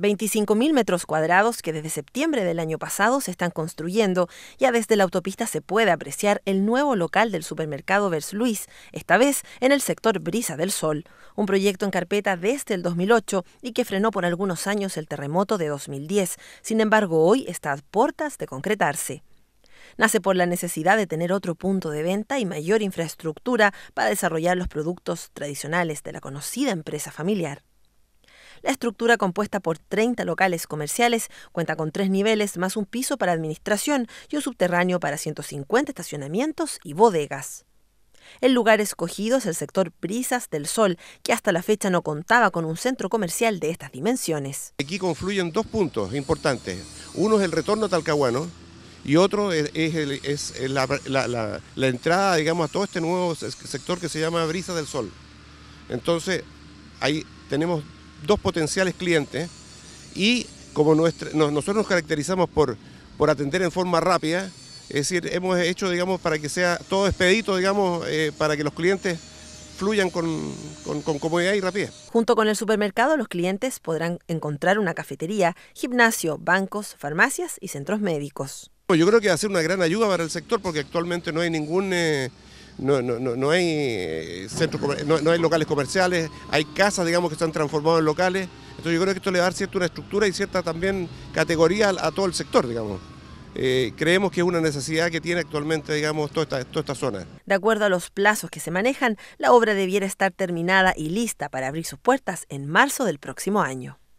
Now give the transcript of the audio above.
25.000 metros cuadrados que desde septiembre del año pasado se están construyendo. Ya desde la autopista se puede apreciar el nuevo local del supermercado Vers Luis, esta vez en el sector Brisa del Sol, un proyecto en carpeta desde el 2008 y que frenó por algunos años el terremoto de 2010. Sin embargo, hoy está a puertas de concretarse. Nace por la necesidad de tener otro punto de venta y mayor infraestructura para desarrollar los productos tradicionales de la conocida empresa familiar. La estructura compuesta por 30 locales comerciales cuenta con tres niveles más un piso para administración y un subterráneo para 150 estacionamientos y bodegas. El lugar escogido es el sector Brisas del Sol, que hasta la fecha no contaba con un centro comercial de estas dimensiones. Aquí confluyen dos puntos importantes. Uno es el retorno a Talcahuano y otro es, es la, entrada digamos, a todo este nuevo sector que se llama Brisas del Sol. Entonces, ahí tenemos dos potenciales clientes y como nosotros nos caracterizamos por, por atender en forma rápida, es decir, hemos hecho, digamos, para que sea todo expedito, digamos, eh, para que los clientes fluyan con, con, comodidad y rapidez. Junto con el supermercado, los clientes podrán encontrar una cafetería, gimnasio, bancos, farmacias y centros médicos. Yo creo que va a ser una gran ayuda para el sector porque actualmente no hay ningún... Eh, no, hay eh, no, hay locales comerciales, hay casas, digamos, que están transformadas en locales. Entonces yo creo que esto le va a dar cierta estructura y cierta también categoría a, todo el sector, digamos. Eh, creemos que es una necesidad que tiene actualmente, digamos, toda esta zona. De acuerdo a los plazos que se manejan, la obra debiera estar terminada y lista para abrir sus puertas en marzo del próximo año.